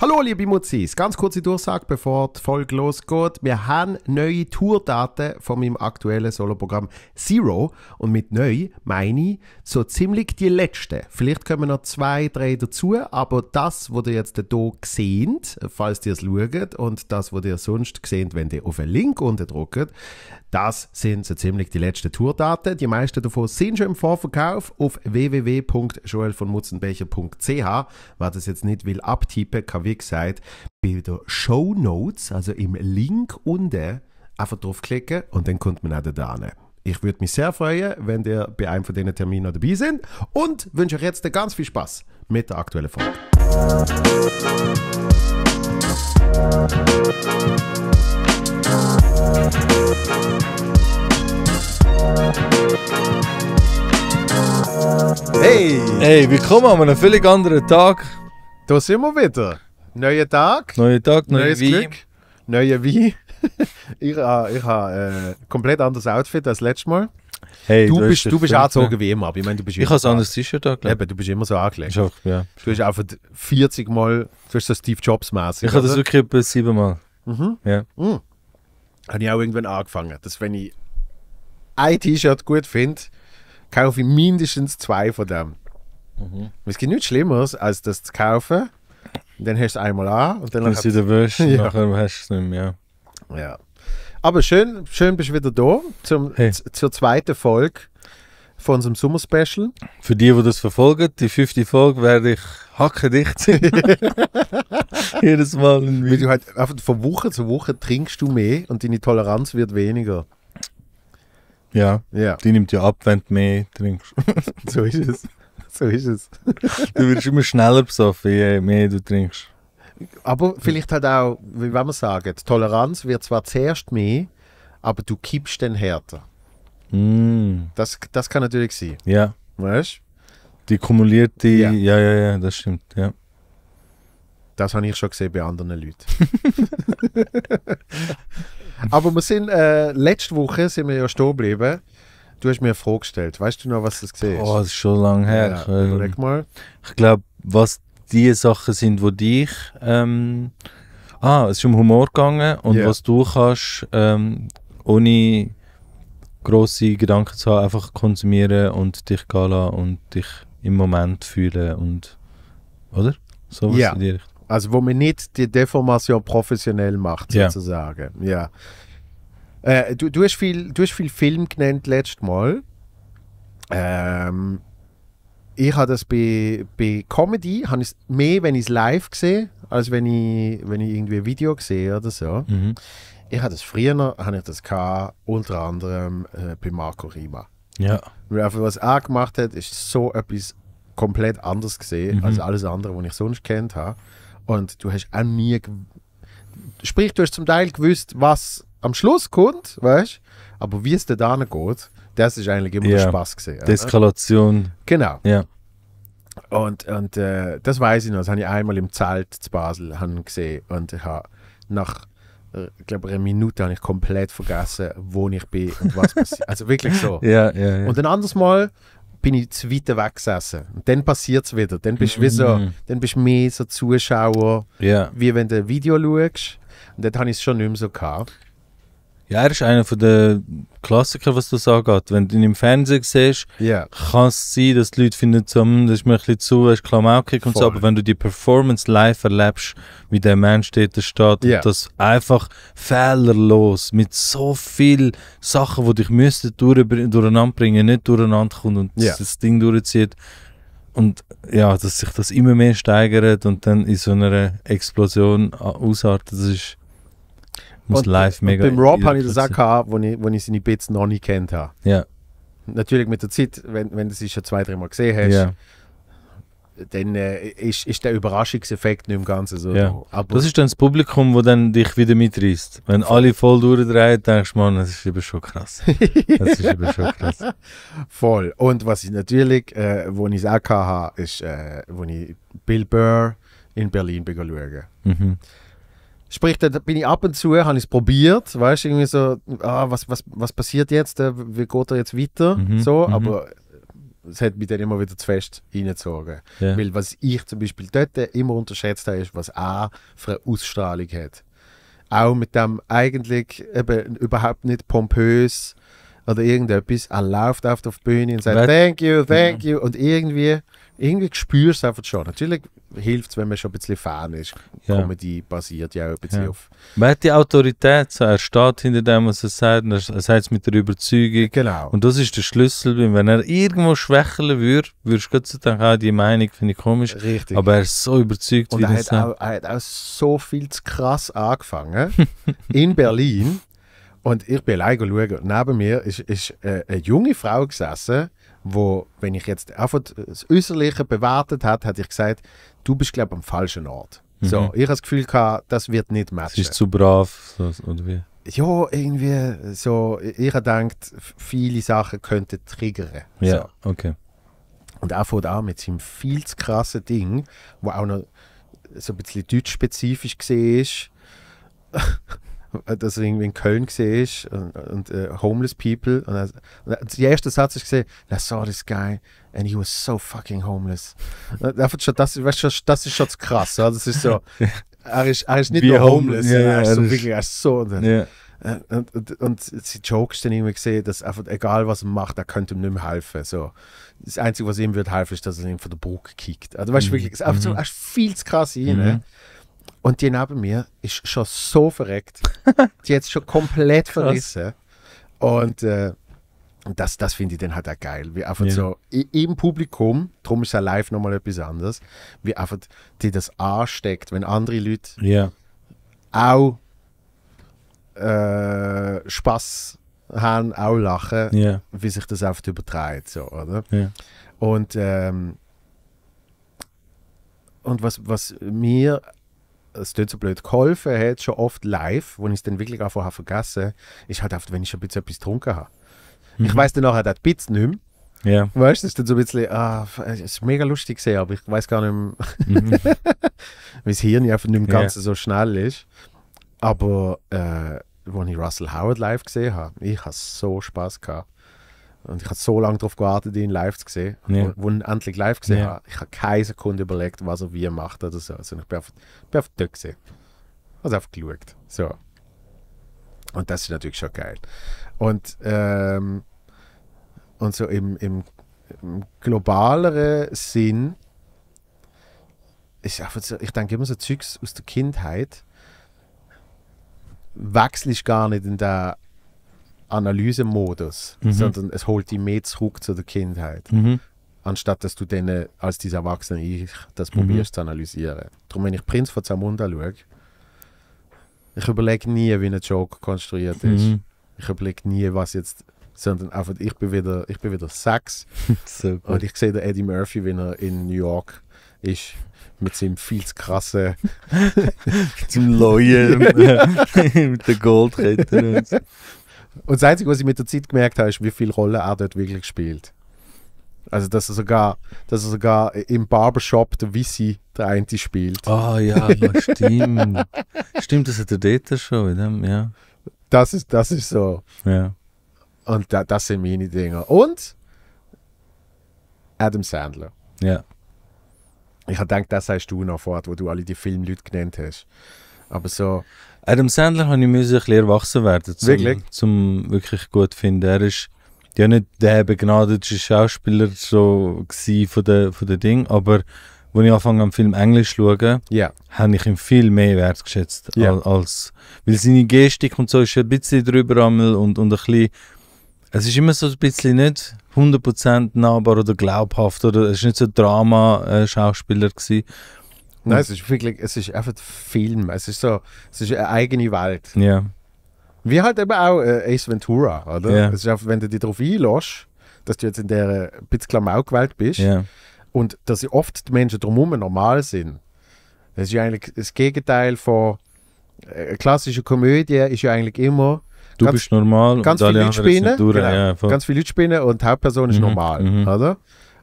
Hallo liebe Mutzis, ganz kurze Durchsage, bevor die Folge losgeht. Wir haben neue Tourdaten von meinem aktuellen Soloprogramm Zero und mit neu meine ich so ziemlich die letzte. Vielleicht kommen noch zwei, drei dazu, aber das, was ihr jetzt hier seht, falls ihr es schaut und das, was ihr sonst seht, wenn ihr auf den Link unten drückt, das sind so ziemlich die letzten Tourdaten. Die meisten davon sind schon im Vorverkauf auf www.joelvonmutzenbecher.ch. Wer das jetzt nicht will abtippen, kann wie gesagt, bei der Show Notes, also im Link unten, einfach draufklicken und dann kommt man auch da hin. Ich würde mich sehr freuen, wenn ihr bei einem von diesen Terminen dabei seid und wünsche euch jetzt ganz viel Spaß mit der aktuellen Folge. Hey! Hey, willkommen an einem völlig anderen Tag. Da sind wir wieder. Neuer Tag. Neuer Tag, neue neues Wein. Glück, neuer Wein. ich habe ich ha, äh, komplett anderes Outfit als letztes Mal. Hey, du, bist, du bist angezogen wie immer. ich meine, du bist ich habe ein anderes T-Shirt angelegt. du bist immer so angelegt. Auch, ja. Du hast einfach 40 Mal, du hast so Steve Jobs mäßig. Ich habe das wirklich etwa siebenmal. Mhm. Ja. Mhm. Habe ich auch irgendwann angefangen, dass wenn ich ein T-Shirt gut finde, kaufe ich mindestens zwei von dem. Mhm. Es gibt nichts Schlimmeres, als das zu kaufen und Dann hast du es einmal an und dann hast du wieder wisch, ja. nachher hast du es nicht mehr. Ja. Aber schön, schön bist du wieder da zum, hey. zur zweiten Folge von unserem Sommerspecial. Für die, die das verfolgen, die fünfte Folge werde ich hackendicht sein. Jedes Mal. du halt von Woche zu Woche trinkst du mehr und deine Toleranz wird weniger. Ja, ja. die nimmt ja ab, wenn du mehr trinkst. so ist es so ist es. du wirst immer schneller besoffen, je mehr du trinkst. Aber vielleicht halt auch, wie wenn man sagen, die Toleranz wird zwar zuerst mehr, aber du kippst den härter. Mm. Das, das kann natürlich sein. Ja. Weißt Die kumulierte, ja. ja, ja, ja, das stimmt, ja. Das habe ich schon gesehen bei anderen Leuten. aber wir sind, äh, letzte Woche sind wir ja stehen geblieben Du hast mir eine Frage gestellt. Weißt du noch, was das gesehen ist? Oh, das ist schon lange her. Ja, überleg ähm, mal. Ich glaube, was die Sachen sind, wo dich. Ähm, ah, es ist um Humor gegangen und yeah. was du kannst, ähm, ohne große Gedanken zu haben, einfach konsumieren und dich gehen und dich im Moment fühlen und. Oder? So was yeah. in die Richtung. Also, wo man nicht die Deformation professionell macht, sozusagen. Ja. Yeah. Äh, du, du, hast viel, du hast viel Film genannt letztes Mal. Ähm, ich habe das bei, bei Comedy habe ich mehr, wenn ich es live sehe, als wenn ich, wenn ich irgendwie ein Video sehe oder so. Mhm. Ich hatte das früher, habe ich das gehabt, unter anderem äh, bei Marco Rima. Ja. Weil einfach was er gemacht hat, ist so etwas komplett anders gesehen mhm. als alles andere, was ich sonst kennt habe. Und du hast auch nie sprich, du hast zum Teil gewusst, was am Schluss kommt, weißt du, aber wie es da geht, das ist eigentlich immer yeah. Spaß gesehen. Deskalation. Genau. Ja. Und, und äh, das weiß ich noch, das habe ich einmal im Zelt zu Basel gesehen und ich habe nach äh, ich glaube, eine Minute habe ich komplett vergessen, wo ich bin und was passiert. Also wirklich so. ja, ja, ja. Und ein anderes Mal bin ich zu weit weg gesessen. Und dann passiert es wieder. Dann bist du mhm. so, dann bist mehr so Zuschauer, yeah. wie wenn du ein Video schaust. Und dort habe ich es schon nicht mehr so gehabt. Ja, er ist einer der Klassiker, was das angeht. Wenn du ihn im Fernsehen siehst, yeah. kann es sein, dass die Leute finden, hm, das ist mir ein bisschen zu, das ist Klamaukig und so. Aber wenn du die Performance live erlebst, wie der Mensch dort steht yeah. und das einfach fehlerlos mit so vielen Sachen, die dich müssten durcheinander bringen, nicht durcheinander kommt und yeah. das Ding durchzieht. Und ja, dass sich das immer mehr steigert und dann in so einer Explosion äh, ausartet, das ist muss und, live mega. Und beim Rob habe ich das auch gehabt, wo ich, wo ich seine Bits noch nicht kennt habe. Ja. Natürlich mit der Zeit, wenn, wenn du sie schon zwei, dreimal gesehen hast, ja. dann äh, ist, ist der Überraschungseffekt nicht im Ganzen so. Ja. Aber das ist dann das Publikum, das dann dich wieder mitreißt. Wenn alle voll durchdrehen, denkst du, man, das ist eben schon krass. das ist eben schon krass. voll. Und was ich natürlich, äh, wo ich es auch habe, ist, äh, wo ich Bill Burr in Berlin schaue. Mhm Sprich, da bin ich ab und zu, habe ich es probiert, weißt du, irgendwie so, ah, was, was, was passiert jetzt, äh, wie geht er jetzt weiter, mhm, so, mhm. aber es hat mich dann immer wieder zu fest reingezogen. Ja. Weil was ich zum Beispiel dort immer unterschätzt habe, ist, was auch für eine Ausstrahlung hat. Auch mit dem eigentlich eben überhaupt nicht pompös oder irgendetwas, er läuft auf der Bühne und sagt, What? thank you, thank you, und irgendwie irgendwie spürst du es einfach schon. Natürlich hilft es, wenn man schon ein bisschen Fan ist. Ja. Comedy basiert ja auch ein bisschen ja. auf. Man hat die Autorität, so. er steht hinter dem, was er sagt, und er sagt es mit der Überzeugung. Genau. Und das ist der Schlüssel, wenn er irgendwo schwächeln würde, würdest du Gott sei Dank auch die Meinung finde ich komisch. Richtig. Aber er ist so überzeugt, und wie er hat auch, er hat auch so viel zu krass angefangen in Berlin. Und ich bin allein schauen. neben mir ist, ist äh, eine junge Frau gesessen, wo, wenn ich jetzt einfach das Äußerliche bewertet hat, hat ich gesagt, du bist glaube am falschen Ort. Mhm. So, ich habe das Gefühl gehabt, das wird nicht matchen. Sie ist zu brav so, oder wie? Ja, irgendwie so. Ich habe gedacht, viele Sachen könnten triggern. Ja, so. okay. Und er fängt an mit seinem viel zu krassen Ding, wo auch noch so ein bisschen deutschspezifisch war. Äh, dass er irgendwie in Köln gesehen ist und, äh, und äh, Homeless People. Und, er, und der erste Satz ist gesehen, I saw this guy and he was so fucking homeless. Äh, einfach das, weißt, das ist schon krass. Ja? Das ist so, er ist, er ist nicht Wie nur homeless, homeless ja, er, ist so, wirklich, er ist so. Ja. Und, und, und sie Jokes dann irgendwie gesehen, dass einfach, egal was er macht, er könnte ihm nicht mehr helfen. So. Das Einzige, was ihm wird helfen, ist, dass er ihn von der Brücke kickt. Also weißt du mhm. wirklich, es ist einfach so, mhm. ist viel zu krass hin. Ne? Mhm. Und die neben mir ist schon so verreckt. die jetzt schon komplett verrissen. Und äh, das, das finde ich dann halt auch geil. Wie einfach yeah. so im Publikum, darum ist ja live nochmal etwas anderes, wie einfach die das ansteckt, wenn andere Leute yeah. auch äh, Spaß haben, auch lachen, yeah. wie sich das oft übertreibt. So, oder? Und ähm, und was, was mir es tut so blöd, geholfen hat, schon oft live, wo ich es dann wirklich auch vergessen habe, ist halt oft, wenn ich ein bisschen etwas getrunken habe. Mhm. Ich weiß dann nachher das bisschen nicht mehr. Ja. Weißt du, es ist dann so ein bisschen, ah, es ist mega lustig gesehen, aber ich weiß gar nicht mehr, mhm. weil das Hirn einfach nicht im Ganzen ja. so schnell ist. Aber äh, als ich Russell Howard live gesehen habe, ich habe so Spaß gehabt. Und ich habe so lange darauf gewartet, ihn live zu sehen. Ja. Und wo ich endlich live gesehen ja. habe, ich habe keine Sekunde überlegt, was er wie macht oder so. Also ich bin einfach, bin einfach dort gesehen. Also einfach geschaut. So. Und das ist natürlich schon geil. Und, ähm, und so im, im, im globaleren Sinn ist einfach so, ich denke immer so Zeugs aus der Kindheit wechselst gar nicht in der Analysemodus, mhm. sondern es holt die mehr zurück zu der Kindheit. Mhm. Anstatt dass du denen als dieser Erwachsene ich das mhm. probierst zu analysieren. Darum, wenn ich Prinz von Zamunda schaue, ich überlege nie, wie ein Joke konstruiert ist. Mhm. Ich überlege nie, was jetzt sondern einfach, ich bin wieder, ich bin wieder sechs. so und ich sehe den Eddie Murphy, wenn er in New York ist, mit seinem viel zu krassen. zum Leuen, mit der Goldkette. Und das Einzige, was ich mit der Zeit gemerkt habe, ist, wie viele Rollen er dort wirklich spielt. Also, dass er sogar, dass er sogar im Barbershop der Wissi der Einti spielt. Ah, oh, ja, stimmt. stimmt, das hat er dort schon, dem, ja. Das ist, das ist so. Ja. Und da, das sind meine Dinge. Und Adam Sandler. Ja. Ich habe gedacht, das heißt du noch fort, wo du alle die Filmleute genannt hast. Aber so. Adam Sandler habe ich müssen ein bisschen erwachsen werden, zum wirklich? zum wirklich gut zu finden. Er ist ja nicht der begnadete Schauspieler so von der, von der Ding, aber als ich anfange am Film Englisch zu schauen, yeah. habe ich ihn viel mehr wertgeschätzt. Yeah. Als, als, weil seine Gestik und so ist ein bisschen drüber einmal und, und ein bisschen. Es ist immer so ein bisschen nicht 100% nahbar oder glaubhaft oder es war nicht so ein Drama-Schauspieler äh, gewesen. Hm. Nein, es ist wirklich, es ist einfach Film. Es ist so, es ist eine eigene Welt. Ja. Wie halt eben auch äh, Ace Ventura, oder? Ja. Es ist einfach, wenn du dich darauf einlässt, dass du jetzt in dieser ein äh, bisschen Klamauk-Welt bist ja. und dass oft die Menschen drumherum normal sind. Das ist ja eigentlich das Gegenteil von äh, klassischer Komödie ist ja eigentlich immer Du ganz, bist normal ganz viele Leute spinnen, durch, genau, ja, Ganz viele Leute spinnen und die Hauptperson ist mhm, normal, mhm. oder?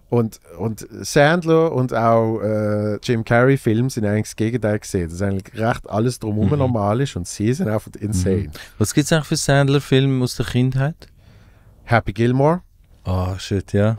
Und, und Sandler und auch äh, Jim Carrey-Filme sind eigentlich das Gegenteil gesehen. Das ist eigentlich recht alles drumherum mhm. normal ist und sie sind einfach mhm. insane. Mhm. Was gibt es eigentlich für Sandler-Filme aus der Kindheit? Happy Gilmore. Oh, shit, ja.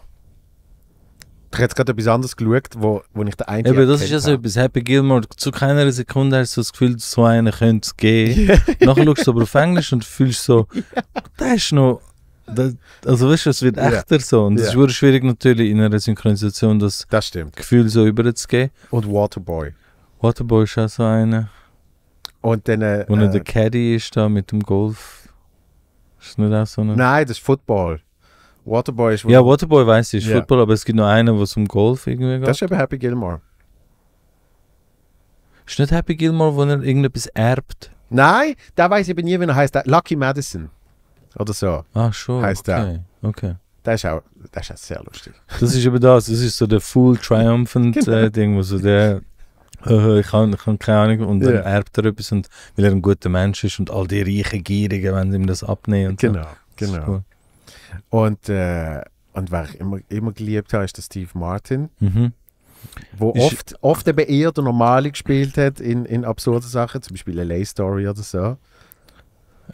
Ich habe gerade etwas anderes geschaut, wo, wo ich der einzige. Eben, das ist ja so etwas. Happy Gilmore, zu keiner Sekunde hast du das Gefühl, so einen könnte es gehen. Yeah. Nachher schaust du aber auf Englisch und fühlst so, yeah. der ist noch das, also weißt du, es wird echter ja. so. Und es ja. ist schwierig natürlich in einer Synchronisation das, das Gefühl so überzugehen. Und Waterboy. Waterboy ist auch so einer. Und dann... Äh, Wo äh, der Caddy ist da mit dem Golf. Ist das nicht auch so eine... Nein, das ist Football. Waterboy ist... Ja, Waterboy weiß ich, ist yeah. Football, aber es gibt noch einen, der zum Golf irgendwie geht. Das ist aber Happy Gilmore. Ist nicht Happy Gilmore, wo er irgendetwas erbt? Nein, da weiß ich eben nie, wie er heißt. Lucky Madison oder so. Ah, schon. Heißt okay. der. Okay. Das ist, auch, das ist auch sehr lustig. Das ist eben das, das ist so der Full Triumphant genau. äh, Ding, wo so der, ich habe hab keine Ahnung, und dann yeah. erbt er etwas, und, weil er ein guter Mensch ist und all die reichen Gierigen wenn sie ihm das abnehmen. genau, so. genau. Cool. Und, äh, und wer ich immer, immer geliebt habe, ist der Steve Martin. Mhm. Wo ist oft, oft eben eher der Normale gespielt hat in, in absurden Sachen, zum Beispiel Lay Story oder so.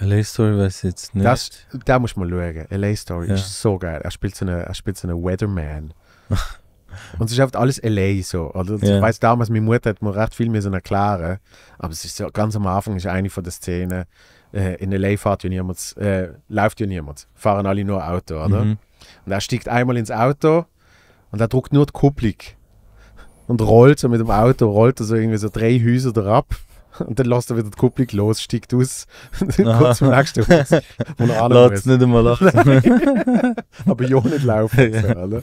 LA Story weiß ich jetzt nicht. Das, da muss man schauen. LA Story ja. ist so geil. Er spielt so einen, er spielt so einen Weatherman. Und es ist halt alles LA so. Oder? Also, yeah. Ich weiß damals, meine Mutter hat mir recht viel mehr so erklären. Aber es ist so, ganz am Anfang ist eine von den Szenen, äh, in LA fährt ja niemand, äh, läuft ja niemand. Fahren alle nur Auto, oder? Mhm. Und er steigt einmal ins Auto und er drückt nur die Kupplung. Und rollt so mit dem Auto, rollt er so irgendwie so drei Häuser da ab. Und dann lässt er wieder die Kupplung los, steigt aus, kurz zum nächsten Haus. Lass es nicht einmal lachen. Aber ja nicht laufen. ja. So,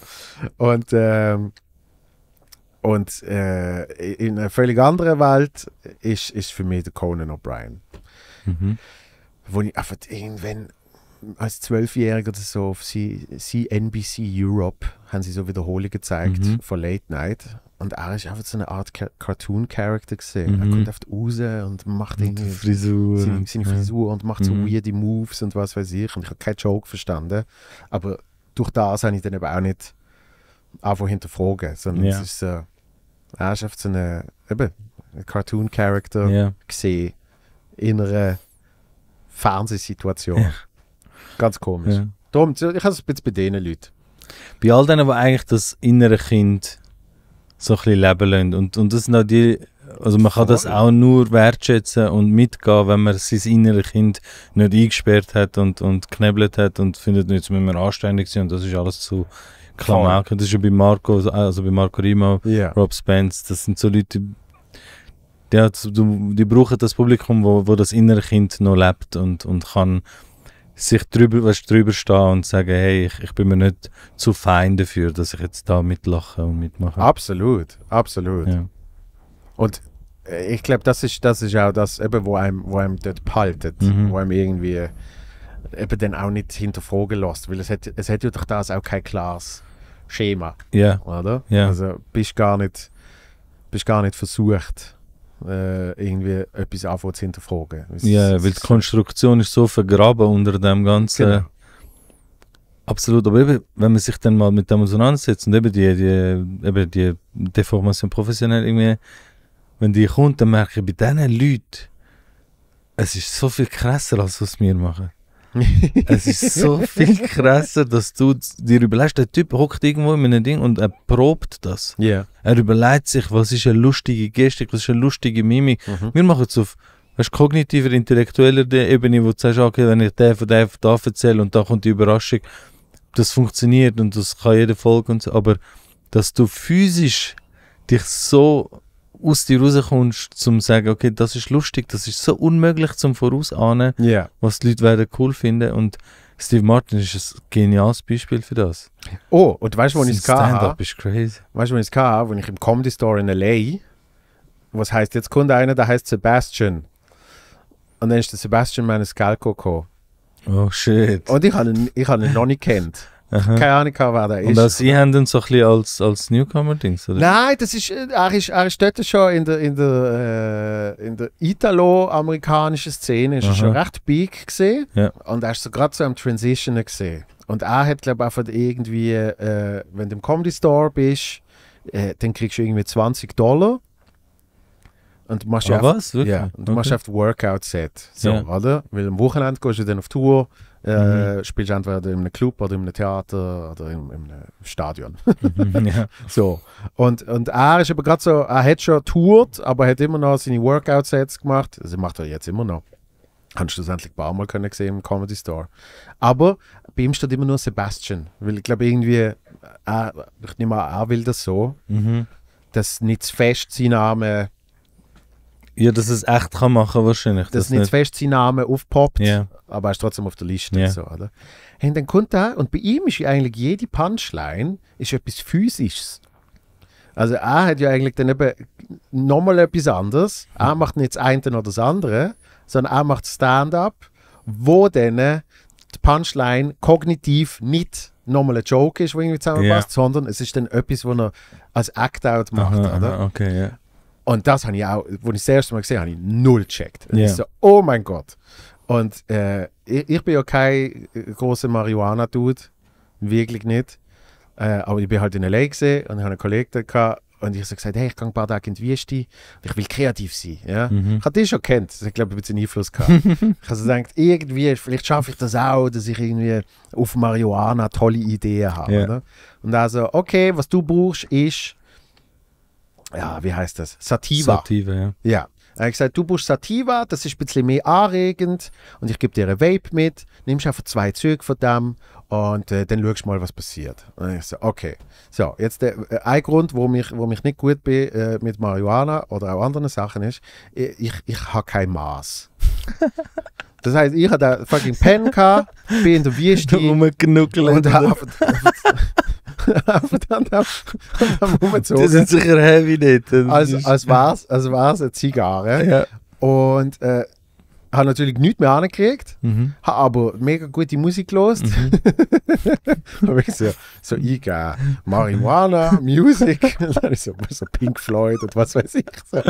und ähm, und äh, in einer völlig anderen Welt ist, ist für mich der Conan O'Brien. Mhm. Wo ich einfach irgendwann als Zwölfjähriger oder so auf CNBC Europe haben sie so Wiederholungen gezeigt mhm. von Late Night. Und er ist einfach so eine Art Cartoon-Character gesehen. Mhm. Er kommt oft raus und macht irgendwie Frisur. Seine, seine ja. Frisur und macht so mhm. weirde Moves und was weiß ich. Und ich habe keinen Joke verstanden. Aber durch das habe ich dann eben auch nicht einfach hinterfragen, sondern ja. es ist so, er ist einfach so eine, eben, ein Cartoon-Character ja. gesehen in einer Fernsehsituation. Ja. Ganz komisch. Ja. Darum, ich habe es ein bisschen bei diesen Leuten. Bei all denen, die eigentlich das innere Kind so ein bisschen leben lassen. Und, und das sind auch die, also man kann das auch nur wertschätzen und mitgehen, wenn man sein innere Kind nicht eingesperrt hat und, und geknebelt hat und findet, nicht, jetzt müssen wir anständig sein und das ist alles zu Klamauk. Das ist ja bei Marco, also bei Marco Rima, yeah. Rob Spence, das sind so Leute, die, die, die brauchen das Publikum, wo, wo das innere Kind noch lebt und, und kann sich drüber, weißt, drüber stehen und sagen, hey, ich, ich bin mir nicht zu fein dafür, dass ich jetzt da mitlache und mitmache. Absolut, absolut. Ja. Und äh, ich glaube, das ist, das ist auch das, eben, wo, einem, wo einem dort behaltet, mhm. wo einem irgendwie äh, eben dann auch nicht hinterfragen lässt, weil es hat, es hat ja durch das auch kein klares Schema. Ja. Yeah. Oder? Yeah. Also bist gar nicht, bist gar nicht versucht, äh, irgendwie etwas anfangen zu hinterfragen. ja, es, weil die Konstruktion ist so vergraben unter dem Ganzen. Genau. Absolut, aber eben, wenn man sich dann mal mit dem auseinandersetzt und eben die, die, eben die Deformation professionell irgendwie, wenn die kommt, dann merke ich bei diesen Leuten, es ist so viel krasser, als was wir machen. es ist so viel krasser, dass du dir überlegst, der Typ hockt irgendwo in einem Ding und er probt das. Yeah. Er überlegt sich, was ist eine lustige Gestik, was ist eine lustige Mimik. Mhm. Wir machen es auf weißt, kognitiver, intellektueller Ebene, wo du sagst, okay, wenn ich den von dem da erzähle und da kommt die Überraschung, das funktioniert und das kann jeder folgen und so, aber dass du physisch dich so aus dir rauskommst, um zu sagen, okay, das ist lustig, das ist so unmöglich zum Vorausahnen, yeah. was die Leute werden cool finden und Steve Martin ist ein geniales Beispiel für das. Oh, und weißt du, wo ich es Stand-up ist crazy. Weißt du, wo ich es hatte? Wo ich im Comedy Store in L.A., was heißt, jetzt kommt einer, der heißt Sebastian. Und dann ist der Sebastian Maniscalco gekommen. Oh shit. Und ich habe ihn, ihn noch nicht kennt. Aha. Keine Ahnung, wer der ist. Und auch Sie haben ihn so ein bisschen als, als Newcomer-Dings, oder? Nein, das ist, äh, er, ist, er ist dort schon in der, in der, äh, in der italo-amerikanischen Szene ist er schon recht big gesehen. Ja. Und er ist so gerade so am Transitionen gesehen. Und er hat, glaube ich, einfach irgendwie, äh, wenn du im Comedy Store bist, äh, dann kriegst du irgendwie 20 Dollar. Und du machst oh, was? Ja. Und du okay. machst auf Workout-Set. So, yeah. oder? Weil am Wochenende gehst du dann auf Tour, äh, mhm. spielst entweder in einem Club oder in einem Theater oder in, in einem Stadion. Mhm, ja. So. Und, und er ist aber gerade so, er hat schon tourt, aber hat immer noch seine Workout-Sets gemacht. Also macht er jetzt immer noch. Hast du das endlich ein paar Mal können gesehen im Comedy Store. Aber bei ihm steht immer nur Sebastian. Weil ich glaube, irgendwie, er, äh, ich nehme an, er will das so, mhm. dass nicht zu fest sein Name ja, dass es echt kann machen wahrscheinlich. Dass das nicht, nicht fest sein Name aufpoppt, yeah. aber er ist trotzdem auf der Liste. Yeah. Und, so, oder? und dann kommt er, und bei ihm ist ja eigentlich jede Punchline ist etwas Physisches. Also er hat ja eigentlich dann eben nochmal etwas anderes. Er macht nicht das eine oder das andere, sondern er macht Stand-up, wo dann die Punchline kognitiv nicht nochmal ein Joke ist, wo irgendwie zusammenpasst, yeah. sondern es ist dann etwas, was er als Act-Out macht. Aha, aha, okay, yeah. Und das habe ich auch, als ich das erste Mal gesehen habe, ich null gecheckt. Yeah. Ich so, oh mein Gott. Und äh, ich, ich, bin ja kein äh, großer Marihuana-Dude, wirklich nicht. Äh, aber ich bin halt in L.A. gesehen und ich habe einen Kollegen da und ich habe so gesagt, hey, ich gehe ein paar Tage in die Wüste ich will kreativ sein. Ja? Mhm. Ich habe das schon kennt, ich glaube, ich ein bisschen Einfluss gehabt. ich habe so gedacht, irgendwie, vielleicht schaffe ich das auch, dass ich irgendwie auf Marihuana tolle Ideen habe. Yeah. Oder? Und also, okay, was du brauchst, ist ja, wie heißt das? Sativa. Sativa, ja. Ja. Er hat gesagt, du bist Sativa, das ist ein bisschen mehr anregend und ich gebe dir eine Vape mit, nimmst einfach zwei Züge von dem und äh, dann schaust du mal, was passiert. Und ich so, okay. So, jetzt der, äh, ein Grund, wo mich, wo mich nicht gut bin äh, mit Marihuana oder auch anderen Sachen ist, äh, ich, ich habe kein Maß. Das heißt, ich hatte fucking Pen, gehabt, bin in der Wüste und habe dann, dann, dann das ist sicher heavy nicht. Also, als wäre es als eine Zigarre. Ja. Und äh, habe natürlich nichts mehr angekriegt, mhm. habe aber mega gute Musik gelost. Mhm. habe ich so, so eingegeben, Marihuana, Music, so, so Pink Floyd und was weiß ich. So.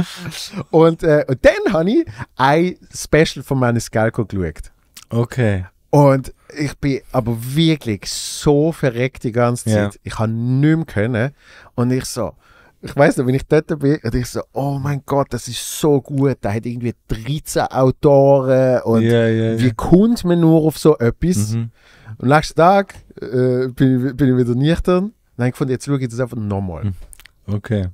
Und, äh, und dann habe ich ein Special von meinem Skalko geschaut. Okay. Und ich bin aber wirklich so verreckt die ganze Zeit. Yeah. Ich habe nichts mehr können. Und ich so, ich weiß nicht, wenn ich dort bin, und ich so, oh mein Gott, das ist so gut. Da hat irgendwie 13 Autoren und yeah, yeah, wie kommt man nur auf so etwas? Mhm. Und am nächsten Tag äh, bin, ich, bin ich wieder nüchtern. Dann habe ich gefunden, jetzt schaue ich das einfach nochmal. Hm. Okay.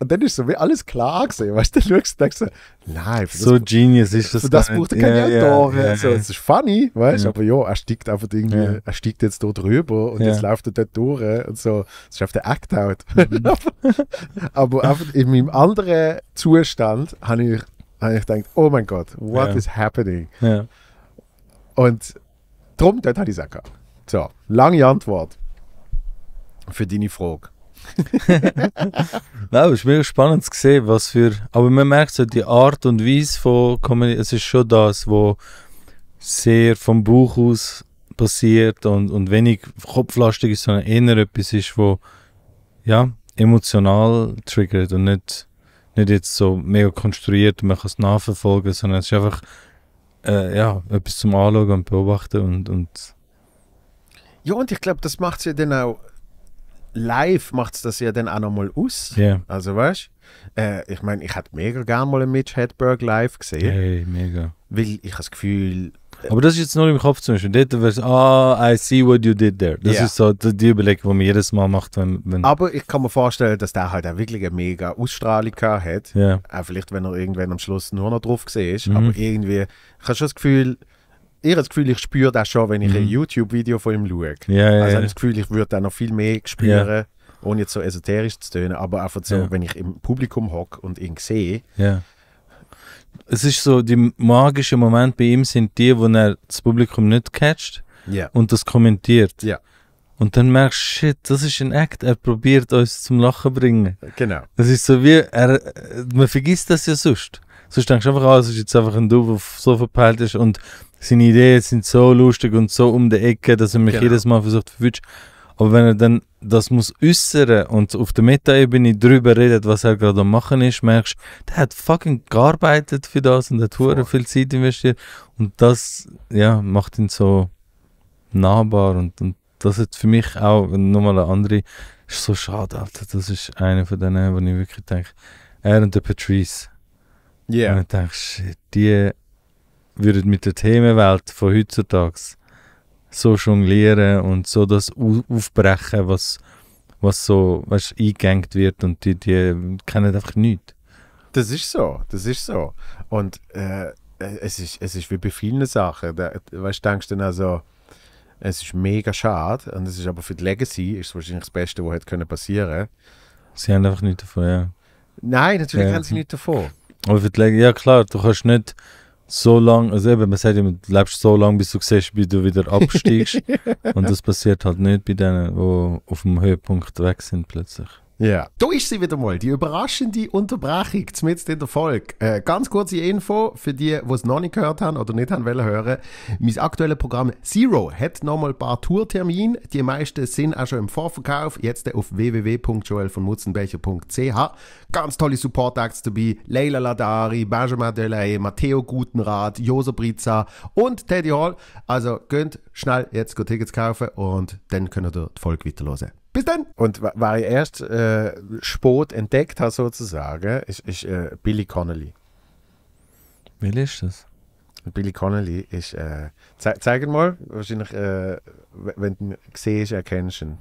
Und dann ist so wie alles klar gesehen, weißt du, du schaust, denkst so, live. So genius ist das. Und das braucht er keine Autoren. Tore. das ist funny, weißt du, aber ja, er steigt einfach irgendwie, er steigt jetzt da drüber und jetzt läuft er dort durch und so. Das ist auf der Act out. Mhm. aber einfach in meinem anderen Zustand habe ich, hab ich gedacht, oh mein Gott, what is happening? Und darum, dort hatte ich es auch gehabt. So, lange Antwort für deine Frage. Nein, es ist mega spannend zu sehen, was für. Aber man merkt so die Art und Weise von Comedy, es ist schon das, wo sehr vom Buch aus passiert und, und wenig kopflastig ist, sondern eher etwas ist, wo ja, emotional triggert und nicht, nicht jetzt so mega konstruiert und man kann es nachverfolgen, sondern es ist einfach äh, ja, etwas zum Anschauen und Beobachten und, und ja, und ich glaube, das macht es ja dann auch live macht es das ja dann auch nochmal aus. Yeah. Also weißt du, äh, ich meine, ich hätte mega gerne mal einen Mitch Hedberg live gesehen. Hey, mega. Weil ich habe das Gefühl. Äh, Aber das ist jetzt nur im Kopf zum Beispiel. Dort wäre es, ah, oh, I see what you did there. Das yeah. ist so die Überlegung, die man jedes Mal macht, wenn, wenn. Aber ich kann mir vorstellen, dass der halt auch wirklich eine mega Ausstrahlung hat. Yeah. Auch vielleicht, wenn er irgendwann am Schluss nur noch drauf gesehen ist. Mhm. Aber irgendwie, ich habe schon das Gefühl, ich habe das Gefühl, ich spüre das schon, wenn ich mhm. ein YouTube-Video von ihm schaue. Ja, ja, also ich habe das Gefühl, ich würde da noch viel mehr spüren, yeah. ohne jetzt so esoterisch zu tönen, aber einfach so, wenn ich im Publikum hocke und ihn sehe. Ja. Es ist so, die magischen Momente bei ihm sind die, wo er das Publikum nicht catcht und das kommentiert. Ja. Und dann merkst du, shit, das ist ein Act, er probiert uns zum Lachen bringen. Genau. Das ist so wie, er, man vergisst das ja sonst. Sonst denkst du einfach, ah, es ist jetzt einfach ein Du, der so verpeilt ist und seine Ideen sind so lustig und so um die Ecke, dass er mich genau. jedes Mal versucht zu verwünschen. Aber wenn er dann das muss äußern und auf der Metaebene darüber redet, was er gerade am machen ist, merkst du, der hat fucking gearbeitet für das und hat hure viel Zeit investiert und das ja, macht ihn so nahbar und, und das ist für mich auch nochmal eine andere, ist so schade, Alter, das ist einer von denen, wo ich wirklich denke, er und der Patrice. Ja. Yeah. Und ich denke, shit, die würden mit der Themenwelt von heutzutage so jonglieren und so das aufbrechen, was, was so weißt, eingegangen wird und die, die kennen einfach nichts. Das ist so, das ist so. Und äh, es, ist, es ist wie bei vielen Sachen. Da, weißt, denkst du dann also, es ist mega schade und es ist aber für die Legacy ist wahrscheinlich das Beste, was hätte passieren können. Sie haben einfach nichts davon, ja. Nein, natürlich ja. haben sie nichts davon. Aber für die Legacy, ja klar, du kannst nicht so lange, also eben, man sagt immer, du lebst so lange, bis du siehst, wie du wieder absteigst. und das passiert halt nicht bei denen, die auf dem Höhepunkt weg sind plötzlich. Ja. Da ist sie wieder mal, die überraschende Unterbrechung mitten in der Folge. Äh, ganz kurze Info für die, die es noch nicht gehört haben oder nicht haben wollen hören. Mein aktuelles Programm Zero hat nochmal ein paar Tourtermine. Die meisten sind auch schon im Vorverkauf. Jetzt auf www.joelvonmutzenbecher.ch. Ganz tolle Support-Acts dabei. Leila Ladari, Benjamin Delay, Matteo Gutenrat, Josa Brizza und Teddy Hall. Also könnt schnell jetzt Tickets kaufen und dann könnt ihr die Folge weiterhören. Bis dann! Und war ich erst äh, spät entdeckt habe, sozusagen, ist, ist äh, Billy Connolly. Wie ist das? Billy Connolly ist. Äh, ze zeig ihn mal, wahrscheinlich, äh, wenn du ihn siehst, erkennst du ihn.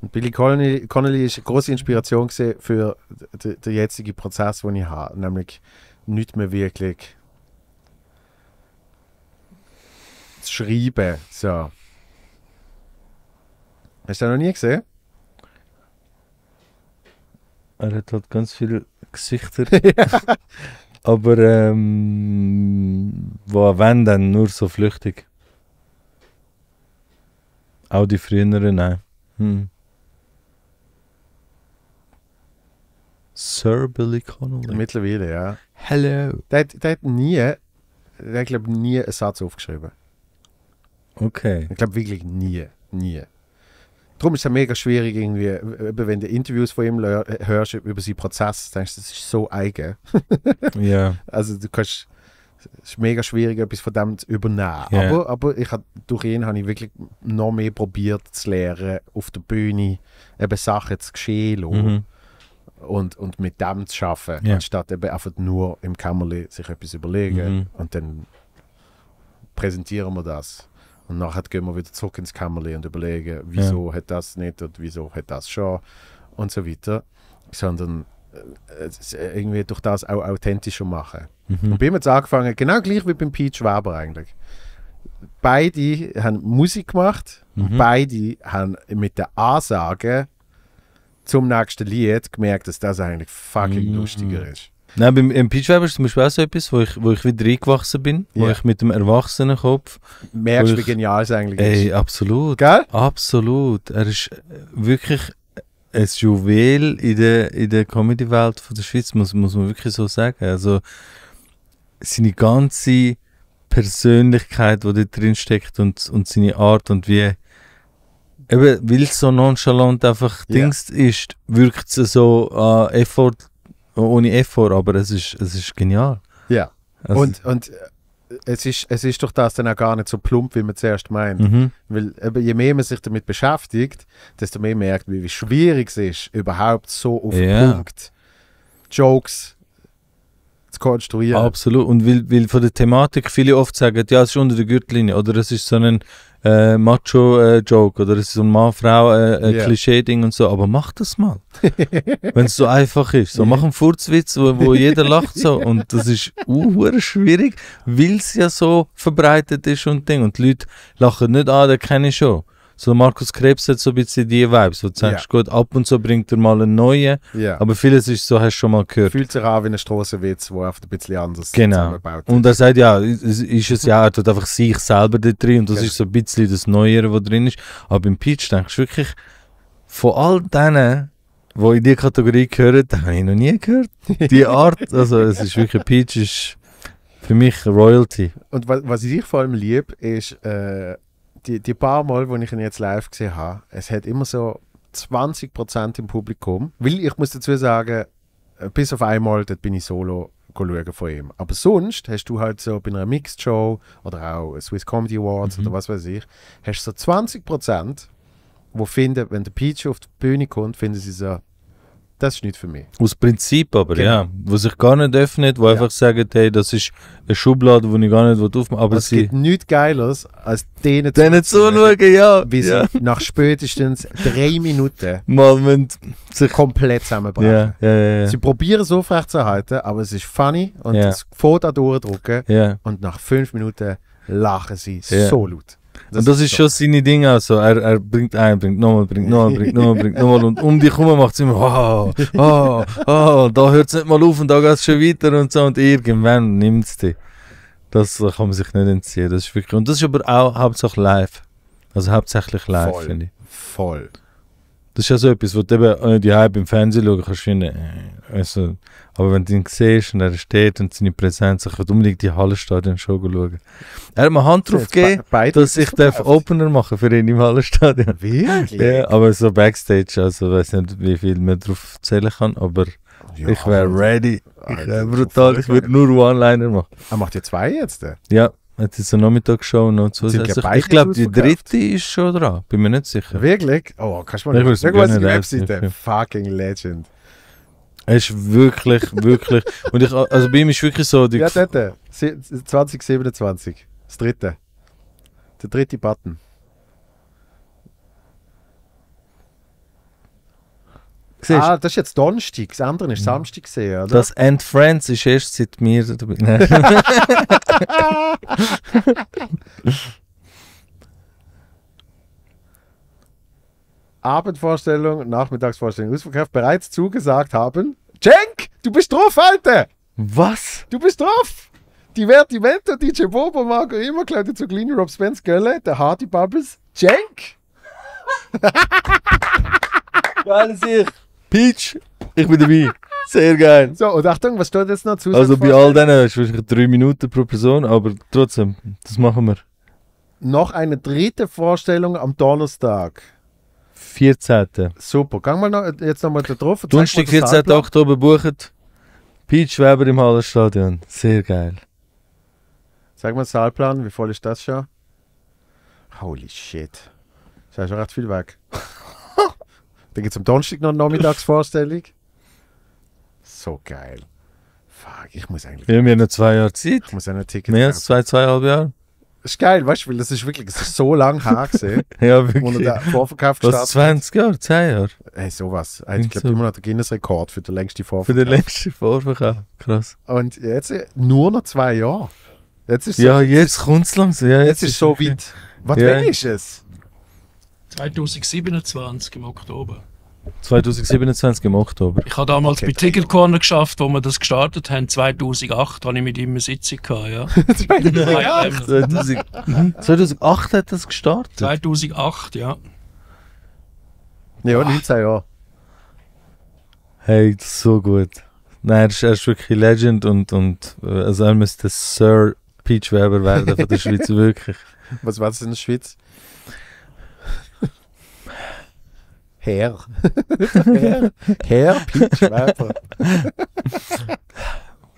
Und Billy Connolly, Connolly ist eine große Inspiration für den jetzigen Prozess, den ich habe, nämlich nicht mehr wirklich zu schreiben. So. Hast du das noch nie gesehen? Er hat halt ganz viele Gesichter. Aber ähm, wo wenn dann nur so flüchtig. Auch die früheren, nein. Hm. Sir Billy Connolly. Mittlerweile, ja. Hello. Der, der hat nie, der glaube nie einen Satz aufgeschrieben. Okay. Ich glaube wirklich nie, nie. Darum ist es mega schwierig, irgendwie, äh, äh, wenn du Interviews von ihm äh, hörst über seinen Prozess, denkst du, das ist so eigen. Ja. yeah. Also du kannst, es ist mega schwierig, etwas von dem zu übernehmen. Yeah. Aber, aber ich hab, durch ihn habe ich wirklich noch mehr probiert zu lernen, auf der Bühne eben Sachen zu geschehen mhm. und, und mit dem zu arbeiten, yeah. anstatt eben einfach nur im Kämmerli sich etwas überlegen mhm. und dann präsentieren wir das. Und nachher gehen wir wieder zurück ins Kämmerli und überlegen, wieso ja. hat das nicht und wieso hat das schon und so weiter. Sondern äh, äh irgendwie durch das auch authentischer machen. Mhm. Und wir jetzt angefangen, genau gleich wie beim Pete Schwaber eigentlich. Beide haben Musik gemacht mhm. und beide haben mit der Ansage zum nächsten Lied gemerkt, dass das eigentlich fucking mhm. lustiger ist. Nein, beim Impeachment ist zum Beispiel auch so etwas, wo ich, wo ich wieder reingewachsen bin, yeah. wo ich mit dem Erwachsenenkopf... Merkst du, wie genial es eigentlich ist. Ey, absolut. Gell? Absolut. Er ist äh, wirklich ein Juwel in der, in der Comedy-Welt der Schweiz, muss, muss man wirklich so sagen. Also seine ganze Persönlichkeit, die da drin steckt und, und seine Art und wie... Eben, weil es so nonchalant einfach yeah. Dings ist, wirkt es so äh, effort ohne Effort, aber es ist, es ist genial. Ja. Also und, und äh, es ist, es ist doch das dann auch gar nicht so plump, wie man zuerst meint. Mhm. Weil eben, je mehr man sich damit beschäftigt, desto mehr merkt man, wie schwierig es ist, überhaupt so auf den Punkt Jokes zu zu konstruieren. Absolut. Und weil, weil von der Thematik viele oft sagen, ja, es ist unter der Gürtellinie oder es ist so ein äh, Macho-Joke äh, oder es ist so ein Mann-Frau-Klischee-Ding äh, yeah. Äh, und so. Aber mach das mal. Wenn es so einfach ist. So, mach einen Furzwitz, wo, wo jeder lacht so. Und das ist uh, schwierig, weil es ja so verbreitet ist und Ding. Und die Leute lachen nicht an, der kenne ich schon so Markus Krebs hat so ein bisschen die Vibes, wo du sagst, ja. gut, ab und zu bringt er mal einen neuen, ja. aber vieles ist so, hast du schon mal gehört. Fühlt sich an wie ein Strassenwitz, der oft ein bisschen anders genau. zusammengebaut ist. Und er sagt, ja, ist, ist es ja, er tut einfach sich selber da drin und das genau. ist so ein bisschen das Neuere, was drin ist. Aber im Pitch denkst du wirklich, von all denen, die in diese Kategorie gehören, habe ich noch nie gehört. Die Art, also es ist wirklich, Pitch ist für mich Royalty. Und was, was ich vor allem liebe, ist, äh, die, die paar Mal, wo ich ihn jetzt live gesehen habe, es hat immer so 20% im Publikum. Weil ich muss dazu sagen, äh, bis auf einmal, dort bin ich solo von ihm. Aber sonst hast du halt so bei einer Mixed Show oder auch Swiss Comedy Awards mhm. oder was weiß ich, hast du so 20%, wo finden, wenn der Peach auf die Bühne kommt, finden sie so, das ist nicht für mich. Aus Prinzip aber, genau. ja. Was sich gar nicht öffnet, wo ja. einfach sagen, hey, das ist eine Schublade, die ich gar nicht aufmache. aber Es gibt nichts Geiles, als denen, denen zuschauen, ja. Wie ja. sie nach spätestens drei Minuten Moment. sich komplett zusammenbrechen. Ja, ja, sie probieren es aufrechtzuerhalten, aber es ist funny und das Foto durchdrücken und nach fünf Minuten lachen sie so laut. Das und das ist, ist schon seine Dinge, also er, er bringt ein, bringt nochmal, bringt nochmal, bringt nochmal, bringt nochmal und um dich herum macht es immer, wow, oh, oh, da hört es nicht mal auf und da geht es schon weiter und so und irgendwann nimmt es dich. Das kann man sich nicht entziehen, das ist wirklich, und das ist aber auch hauptsächlich live, also hauptsächlich live, finde ich. Voll, das ist ja so etwas, wo du eben, ohne die Hype im Fernsehen schauen kannst, finden, also, aber wenn du ihn siehst und er steht und seine Präsenz, ich will unbedingt die Hallenstadion schon schauen. Er hat mir Hand drauf gegeben, dass ich darf Opener machen für ihn im Hallenstadion. Wirklich? Ja, aber so Backstage, also weiß nicht, wie viel man drauf zählen kann, aber ja, ich wäre also, ready. Ich also, wäre brutal, ich würde nur One-Liner machen. Er macht ja zwei jetzt? Äh? Ja. Hat jetzt eine Nachmittagsshow noch zusätzlich? Ja ich glaube, die dritte ist schon dran. Bin mir nicht sicher. Wirklich? Oh, kannst du mal nicht. Sag mal, die Webseite. Fucking Legend. Er ist wirklich, wirklich. und ich, also bei ihm ist wirklich so. Die ja, dort. 2027. Das dritte. Der dritte Button. Siehst? Ah, das ist jetzt Donnerstag, das andere war Samstag, gewesen, oder? Das End Friends ist erst seit mir dabei. Abendvorstellung, Nachmittagsvorstellung, Ausverkauf bereits zugesagt haben. Cenk, du bist drauf, Alter! Was? Du bist drauf! Divertimento, DJ Bobo, Marco immer Immerkleider zu Clean Rob Spence Gölle, der Hardy Bubbles, Cenk! Geil, sich! Peach, ich bin dabei. Sehr geil. So, und Achtung, was steht jetzt noch zu? Also bei all denen ist wahrscheinlich drei Minuten pro Person, aber trotzdem, das machen wir. Noch eine dritte Vorstellung am Donnerstag. 14. Super, gang mal noch, jetzt nochmal da drauf. Donnerstag, 14. Oktober buchen. Peach Weber im Hallerstadion. Sehr geil. Sag mal, Saalplan, wie voll ist das schon? Holy shit. Das ist ja schon recht viel weg. Dann gibt es am Donnerstag noch eine Nachmittagsvorstellung. So geil. Fuck, ich muss eigentlich. Wir haben ja noch zwei Jahre Zeit. Ich muss ja ein Ticket Mehr als zwei, zweieinhalb Jahre. Das ist geil, weißt du, weil das ist wirklich das ist so lang her gesehen. ja, wirklich. Wo der 20 Jahre, 10 Jahre? Ey, sowas. ich glaube so. immer noch der Guinness-Rekord für den längsten Vorverkauf. Für den längsten Vorverkauf, krass. Und jetzt äh, nur noch zwei Jahre. Jetzt ist so, ja, jetzt kommt es langsam. Ja, jetzt, jetzt ist es so weit. Was ja. ist es? 2027 im Oktober. 2027 im Oktober. Ich habe damals okay. bei Tiger Corner geschafft, wo wir das gestartet haben. 2008 hatte ich mit ihm eine Sitzung. Gehabt, ja. 2008? 2008 mhm. hat das gestartet? 2008, ja. Ja, 19 Jahre. Hey, das ist so gut. Nein, er ist, wirklich Legend und, und äh, also er müsste Sir Peach Weber werden von der Schweiz, wirklich. Was war das in der Schweiz? Herr. Herr, Herr Peach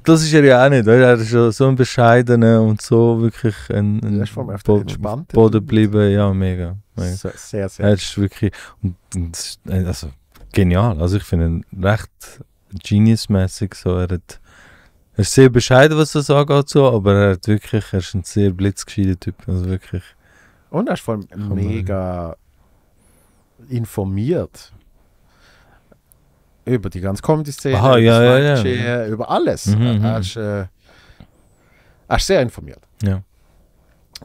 das ist er ja auch nicht. Er ist ja so ein bescheidener und so wirklich ein, ein das ist Bo Boden geblieben. Ja, mega. mega. So, sehr, sehr. Er ist wirklich ist, äh, also, genial. Also ich finde ihn recht geniusmäßig. So. Er, er ist sehr bescheiden, was das angeht, so, aber er, hat wirklich, er ist ein sehr blitzgescheiter Typ. Also wirklich. Und er ist vor allem mega informiert über die ganze Comedy-Szene, über, ja, ja, ja. über alles. Mhm, mhm, er, ist, äh, er ist sehr informiert. Ja.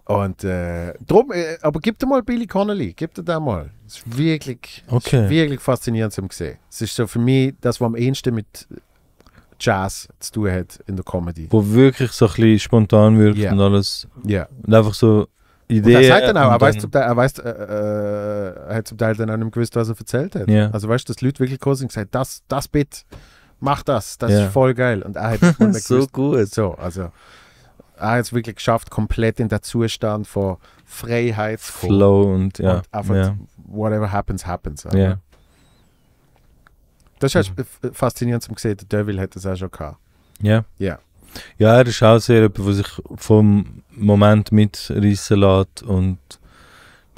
Und äh, drum, äh, aber gib dir mal Billy Connolly, gib dir da mal. Es ist wirklich, okay. ist wirklich faszinierend zum gesehen. Es ist so für mich das, was am ehesten mit Jazz zu tun hat in der Comedy. Wo wirklich so ein bisschen spontan wirkt yeah. und alles. Ja. Yeah. Und einfach so Idee. Und er sagt dann auch, äh, er weiß, zum Teil, er weiß, äh, äh hat zum Teil dann auch nicht gewusst, was er erzählt hat. Yeah. Also weißt du, dass Leute wirklich groß und gesagt, das, das Bit, mach das, das yeah. ist voll geil. Und er hat so gewusst. gut. So, also er hat es wirklich geschafft, komplett in der Zustand von Freiheit Flow und, ja. und einfach ja. whatever happens, happens. Also. Yeah. Das ist mhm. faszinierend zum gesehen, der Devil hätte es auch schon gehabt. Ja. Ja. Ja, er ist auch sehr jemand, der sich vom Moment mitreißen lässt und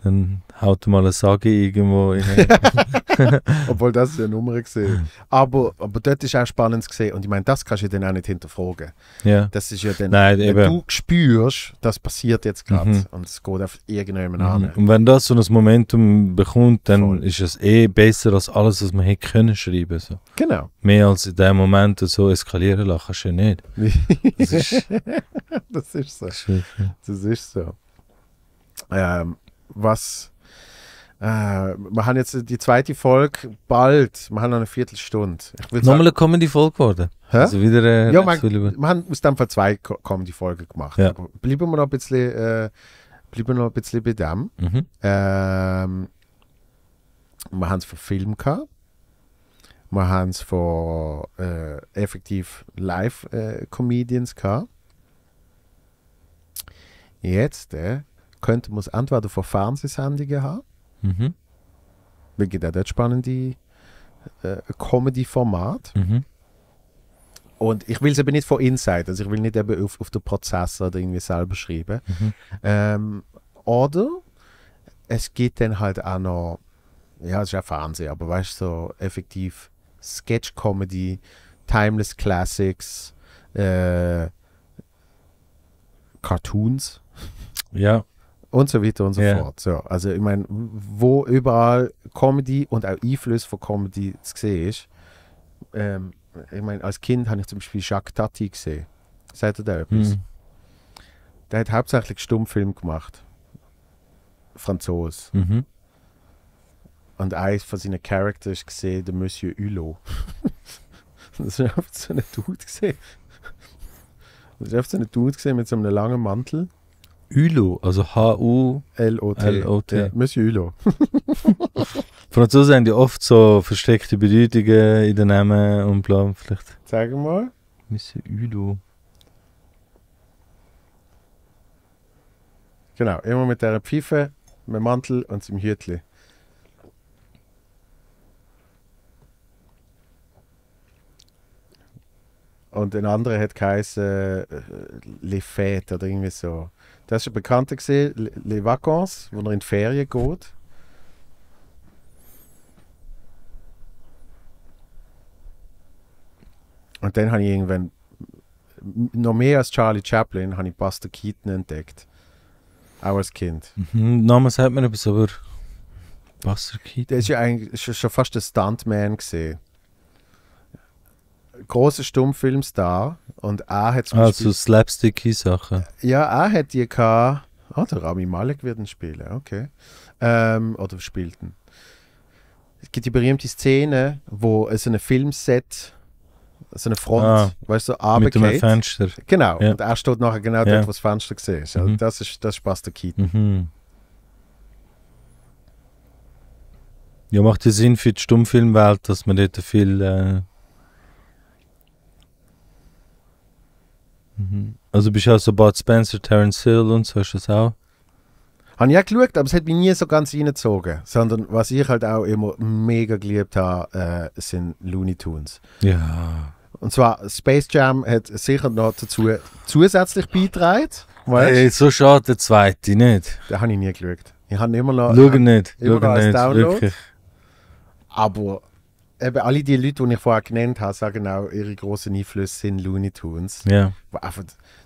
dann Haut mal eine Sage irgendwo Obwohl das ist ja eine Nummer gesehen. Aber, aber dort ist auch spannend gesehen. Und ich meine, das kannst du dann auch nicht hinterfragen. Ja. Das ist ja dann, Nein, wenn eben. du spürst, das passiert jetzt gerade mhm. und es geht auf irgendjemanden mhm. an. Und wenn das so ein Momentum bekommt, dann Voll. ist es eh besser als alles, was man hätte können schreiben. So. Genau. Mehr als in dem Moment so eskalieren lassen kannst du ja nicht. Das ist, das ist so. Das ist so. Ähm, was äh, wir haben jetzt die zweite Folge bald. Wir haben noch eine Viertelstunde. Nochmal eine Comedy-Folge geworden. Hä? Also wieder, äh, ja, man, wir haben aus dem Fall zwei Comedy-Folgen gemacht. Ja. bleiben wir noch ein bisschen, äh, bleiben noch ein bisschen bei dem. Mhm. Ähm, wir haben es von Film gehabt. Wir haben es von äh, effektiv Live-Comedians äh, gehabt. Jetzt äh, könnte man es entweder von Fernsehsendungen haben Mhm. Wir geht dort spannend, die äh, Comedy-Format. Mhm. Und ich will es aber nicht von Inside, also ich will nicht eben auf, auf den Prozess oder irgendwie selber schreiben. Mhm. Ähm, oder es geht dann halt auch noch, ja, es ist ja Fernsehen, aber weißt du, so effektiv Sketch-Comedy, Timeless Classics, äh, Cartoons. Ja, und so weiter und so yeah. fort. So, also ich meine, wo überall Comedy und auch Einfluss von Comedy zu sehen ist, ähm, ich meine, als Kind habe ich zum Beispiel Jacques Tati gesehen. Sagt ihr da etwas? Mm. Der hat hauptsächlich Stummfilm gemacht. Franzos. Mhm. Und eins von seinen Characters gesehen, der Monsieur Hulot. das war einfach so ein Dude gesehen. Das war einfach so ein Dude gesehen mit so einem langen Mantel Ulo, also H-U-L-O-T. Ja, Monsieur Hulot. Franzosen haben ja oft so versteckte Bedeutungen in den Namen und bla. Vielleicht. Sag mal. Monsieur Ulo. Genau, immer mit dieser Pfeife, mit dem Mantel und seinem Hütchen. Und ein anderer hat geheißen äh, äh Lefet oder irgendwie so. Das war bekannt, Les Vacances, wo er in die Ferien geht. Und dann habe ich irgendwann, noch mehr als Charlie Chaplin, habe ich Buster Keaton entdeckt. Auch als Kind. Mhm, Name sagt mir etwas, aber Buster Keaton? Der ist ja eigentlich schon fast ein Stuntman gesehen. Großer Stummfilmstar und er hat zum Also Slapsticky-Sachen. Ja, er hat die gehabt. Ah, oh, der Rami Malek wird ihn spielen, okay. Ähm, oder spielten. Es gibt die berühmte Szene, wo es ein Filmset, so eine Front, ah, weißt du, so Mit einem Fenster. Genau, ja. und er steht nachher genau ja. dort, wo das Fenster gesehen also mhm. also Das ist das Spaß der Keaton. Mhm. Ja, macht ja Sinn für die Stummfilmwelt, dass man dort viel äh, Mhm. Also bist du auch so Bud Spencer, Terence Hill und so, hast du das auch? Habe ich auch geschaut, aber es hat mich nie so ganz reingezogen. Sondern was ich halt auch immer mega geliebt habe, äh, sind Looney Tunes. Ja. Und zwar Space Jam hat sicher noch dazu zusätzlich beigetragen. Ey, so schade der zweite nicht. Den habe ich nie geschaut. Ich habe immer noch. Schau äh, nicht. Immer noch nicht, wirklich. Aber eben alle die Leute, die ich vorher genannt habe, sagen auch, ihre großen Einflüsse sind Looney Tunes. Ja. Wo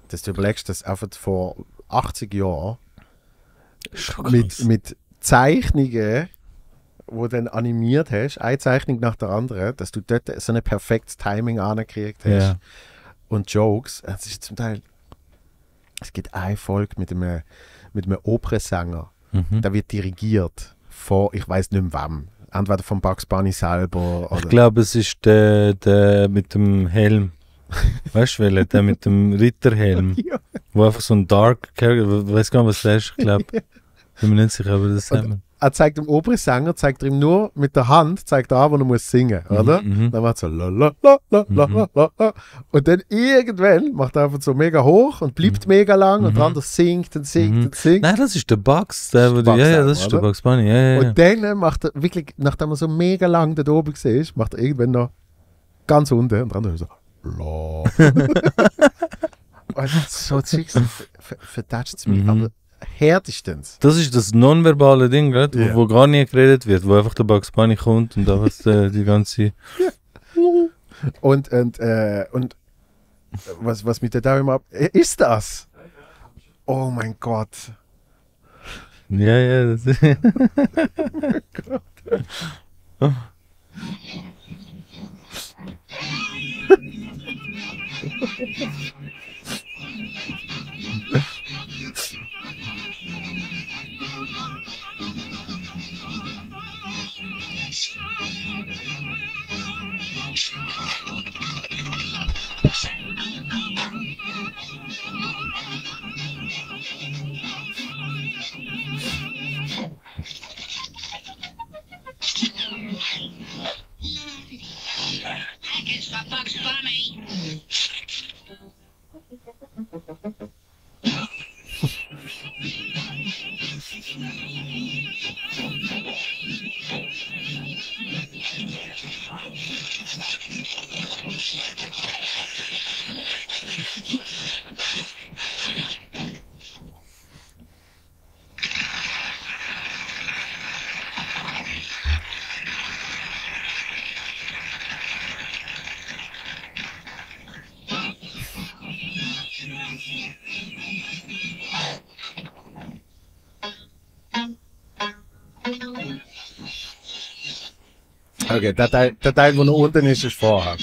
dass du überlegst, dass einfach vor 80 Jahren mit, mit Zeichnungen, wo du dann animiert hast, eine Zeichnung nach der anderen, dass du dort so ein perfektes Timing angekriegt hast. Ja. Und Jokes. Es ist zum Teil. Es gibt ein Volk mit einem, mit einem Opernsänger, mhm. der wird dirigiert vor, ich weiß nicht mehr wem Entweder von Bugs Bunny selber oder. Ich glaube, es ist der, der mit dem Helm. Weißt du, welcher? Der mit dem Ritterhelm. ja. Wo einfach so ein Dark Character, ich weiß gar nicht, was der ist, ich glaube. Bin mir nicht sicher, aber das haben er zeigt dem oberen Sänger, zeigt ihm nur mit der Hand, zeigt an, wo er muss singen, mhm, oder? Mhm, dann macht er so la la la la mhm. la la und dann irgendwann macht er einfach so mega hoch und bleibt mhm. mega lang und der andere singt und singt und singt. Nein, das ist der Box. der, das der Bugs ja, ja, das ist der Box Bunny, ja, ja, Und dann äh, macht er wirklich, nachdem er so mega lang da oben ist, macht er irgendwann noch ganz unten und der so la. und also, so so verdatscht es mich, aber härtestens. Das ist das nonverbale Ding, grad, yeah. wo, wo, gar nicht geredet wird, wo einfach der Bugs Bunny kommt und da was äh, die ganze. Yeah. Und, und, äh, und was, was mit der Dame ab. Äh, ist das? Oh mein Gott. Ja, ja, das ist. oh tickets for Bugs Bunny. Okay, der Teil, der Teil, wo noch unten ist, ist vorher.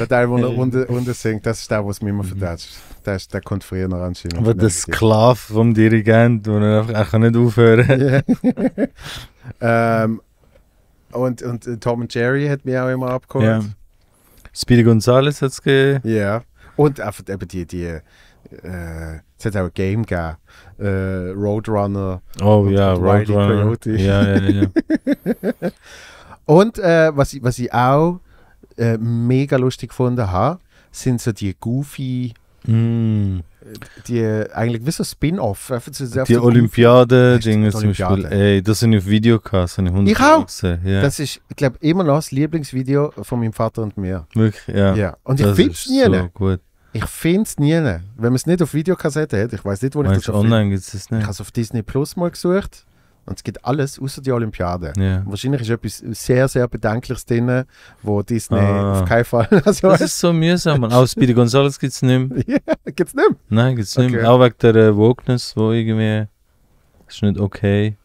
Der Teil, wo noch äh. unten, unten singt, das ist der, was mir immer mhm. verdatscht. Der, ist, der kommt früher noch anscheinend. Aber der Sklave vom Dirigent, wo er einfach er kann nicht aufhören yeah. ähm, und, und äh, Tom und Jerry hat mir auch immer abgeholt. Yeah. Speedy Gonzales hat es gegeben. Ja. Yeah. Und einfach eben die, die äh, es hat auch ein Game gegeben. Äh, uh, Roadrunner. Oh ja, Roadrunner. Ja, ja, ja. und äh, was, ich, was ich auch äh, mega lustig gefunden habe, sind so die goofy. Mm. Die eigentlich wie so Spin-off. Die Olympiade, Dinge zum Beispiel. Ey, das sind auf Video gehabt, so Ich auch. Yeah. Das ist, ich glaube, immer noch das Lieblingsvideo von meinem Vater und mir. Wirklich, ja. ja. Und das ich es nie. So gut. Ich finde es nie. Wenn man es nicht auf Videokassette hat, ich weiß nicht, wo weißt ich das online gibt es nicht. Ich habe es auf Disney Plus mal gesucht und es gibt alles außer die Olympiade. Yeah. Wahrscheinlich ist etwas sehr, sehr Bedenkliches drin, wo Disney ah. auf keinen Fall. Also das ist so mühsam. Man. Auch Speedy Gonzales gibt es nicht mehr. Ja, gibt es nicht mehr? Nein, gibt es nicht mehr. Okay. Auch wegen der äh, Wokeness, wo irgendwie. ist nicht okay.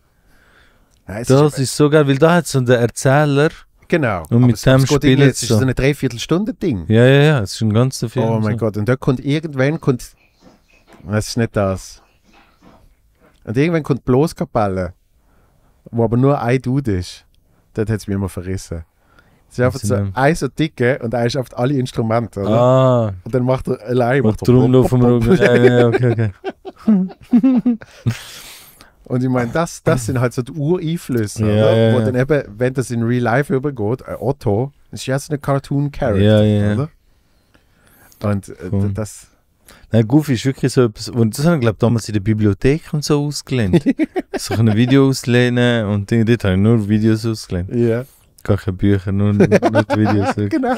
Nein, das ist, ist so geil, weil da hat so der Erzähler Genau. Und mit dem Spiel jetzt ist so ein Dreiviertelstunde-Ding. Ja, ja, ja, es ist ein ganzer Film. Oh mein so. Gott, und da kommt irgendwann, kommt, das ist nicht das. Und irgendwann kommt bloß Kapelle, wo aber nur ein Dude ist. Das hat es mich immer verrissen. Sie einfach so ein so dicke und er schafft alle Instrumente, oder? Ah. Und dann macht er allein. Macht drum laufen wir rum. Ja, okay, okay. Und ich meine, das, das sind halt so die Ureinflüsse, ja, oder? Wo dann eben, wenn das in Real Life übergeht, ein Otto, ist jetzt eine Cartoon Character, oder? Und äh, cool. das. Nein, Goofy ist wirklich so etwas, und das haben, wir, glaube ich, damals in der Bibliothek und so ausgelehnt. so ein Video auslehnen und Dinge, dort habe ich nur Videos ausgelehnt. Ja. Yeah. Gar keine Bücher, nur, nur die Videos. genau.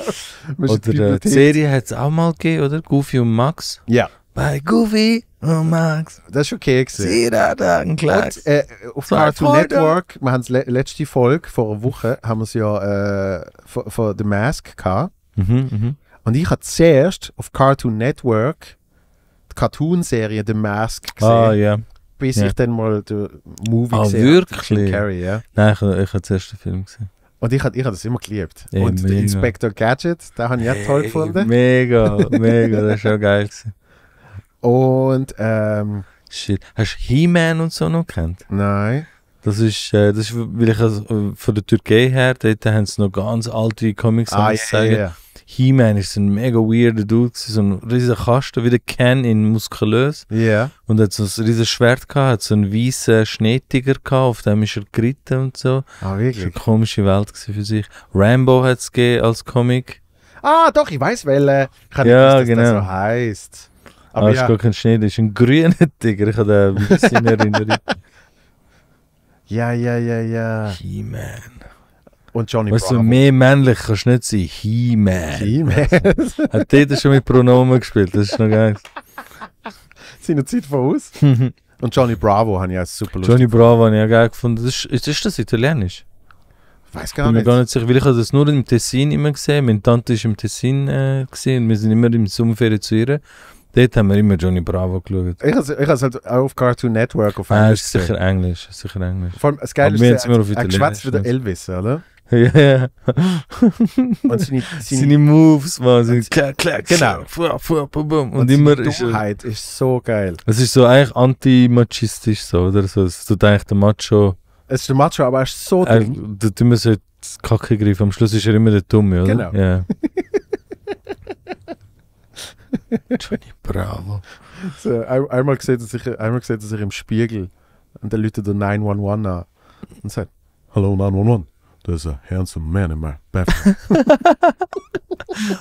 Oder die äh, Serie hat es auch mal gegeben, oder? Goofy und Max. Ja. Bei Goofy Oh, Max. Das ist okay. Kekse. Jeder da, ein Klacks. Und, äh, auf Cartoon Freude. Network, wir haben die letzte Folge, vor einer Woche, haben wir es ja äh, von, von The Mask gehabt. Mhm, mhm. Und ich habe zuerst auf Cartoon Network die Cartoon-Serie The Mask gesehen. Ah, ja. Yeah. Bis yeah. ich dann mal den Movie ah, gesehen wirklich? Carrey, ja. Nein, ich, ich habe zuerst den Film gesehen. Und ich habe ich hab das immer geliebt. Ey, und mega. Inspector Gadget, den habe ich auch toll hey, gefunden. Mega, mega, das war schon geil. Gewesen. Und ähm, Shit. Hast du He-Man und so noch gekannt? Nein. Das ist, äh, das ist weil ich also, äh, von der Türkei her, dort haben sie noch ganz alte Comics ah, yeah, yeah. He-Man ist ein mega weirder Dude, so ein riesiger Kasten, wie der Ken in Muskulös. Ja. Yeah. Und hat so ein riesiges Schwert gehabt, hat so einen weißen Schneetiger gehabt, auf dem ist er geritten und so. Ah, wirklich? Das war eine komische Welt für sich. Rambo hat es als Comic. Ah, doch, ich weiß, weil äh, ich kann ja, nicht wissen, dass genau. das so heißt. Aber ah, ja. ist gar kein Schnee, das ist ein grüner Tiger. Ich habe den Weiss in Erinnerung. ja, ja, ja, ja. He-Man. Und Johnny weißt Bravo. Du, mehr männlich kannst du nicht sein. He-Man. He-Man. Hat der schon mit Pronomen gespielt, das ist noch geil. Seine Zeit voraus. Und Johnny Bravo habe ich auch super lustig. Johnny Bravo habe ich auch geil gefunden. Das ist, ist das italienisch? Weiß gar Bin nicht. Mir gar nicht sicher, weil ich habe das nur im Tessin immer gesehen. Meine Tante war im Tessin äh, gesehen und wir sind immer im Sommerferien zu ihr. Dort haben wir immer Johnny Bravo geschaut. Ich habe es halt auch auf Cartoon Network auf ah, Englisch. Ah, ist sicher gesehen. Englisch, ist sicher Englisch. Vor allem, das Geile ist, er, er, er geschwätzt wie der Elvis, oder? Ja. ja. und seine, seine, seine Moves, man, seine klack, klack, genau. Fuhr, fuhr, bum, bum. Und, und immer ist. Dummheit ist so geil. Es ist so eigentlich anti-machistisch, so, oder? So, es tut eigentlich der Macho. Es ist der Macho, aber er ist so dumm. Er, tut immer so halt Kacke greifen. Am Schluss ist er immer der Dumme, oder? Genau. Yeah. Johnny Bravo. So, ein, einmal, sieht er sich, einmal sieht er sich im Spiegel und dann läutet er 911 an und sagt: Hallo 911. There's a handsome man in my bathroom.